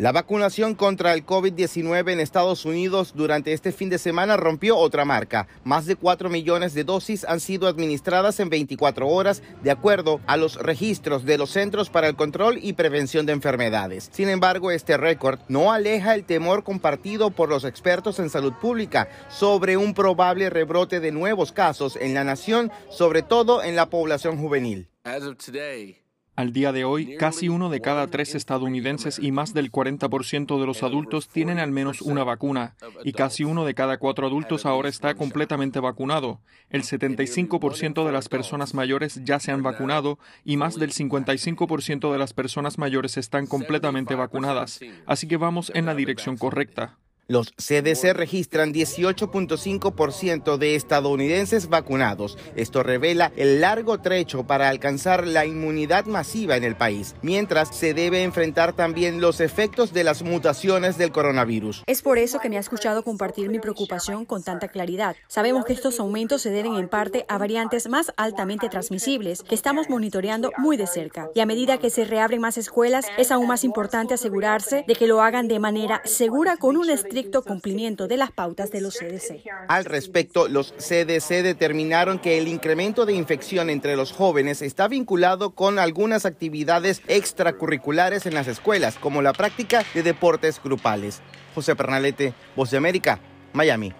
La vacunación contra el COVID-19 en Estados Unidos durante este fin de semana rompió otra marca. Más de 4 millones de dosis han sido administradas en 24 horas, de acuerdo a los registros de los Centros para el Control y Prevención de Enfermedades. Sin embargo, este récord no aleja el temor compartido por los expertos en salud pública sobre un probable rebrote de nuevos casos en la nación, sobre todo en la población juvenil. Al día de hoy, casi uno de cada tres estadounidenses y más del 40% de los adultos tienen al menos una vacuna, y casi uno de cada cuatro adultos ahora está completamente vacunado. El 75% de las personas mayores ya se han vacunado y más del 55% de las personas mayores están completamente vacunadas, así que vamos en la dirección correcta. Los CDC registran 18.5% de estadounidenses vacunados. Esto revela el largo trecho para alcanzar la inmunidad masiva en el país, mientras se debe enfrentar también los efectos de las mutaciones del coronavirus. Es por eso que me ha escuchado compartir mi preocupación con tanta claridad. Sabemos que estos aumentos se deben en parte a variantes más altamente transmisibles que estamos monitoreando muy de cerca. Y a medida que se reabren más escuelas, es aún más importante asegurarse de que lo hagan de manera segura con un estrés cumplimiento de las pautas de los CDC. Al respecto, los CDC determinaron que el incremento de infección entre los jóvenes está vinculado con algunas actividades extracurriculares en las escuelas, como la práctica de deportes grupales. José Pernalete, Voz de América, Miami.